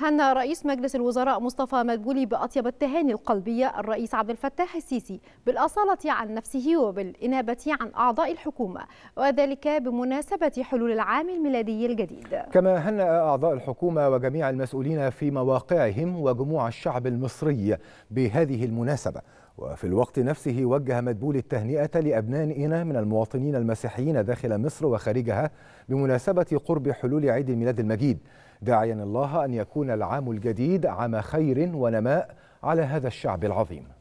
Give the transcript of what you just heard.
هنى رئيس مجلس الوزراء مصطفى مدبولي بأطيب التهاني القلبية الرئيس عبد الفتاح السيسي بالأصالة عن نفسه وبالإنابة عن أعضاء الحكومة وذلك بمناسبة حلول العام الميلادي الجديد كما هنأ أعضاء الحكومة وجميع المسؤولين في مواقعهم وجموع الشعب المصري بهذه المناسبة وفي الوقت نفسه وجه مدبول التهنئة لأبنائنا من المواطنين المسيحيين داخل مصر وخارجها بمناسبة قرب حلول عيد الميلاد المجيد داعيا الله أن يكون العام الجديد عام خير ونماء على هذا الشعب العظيم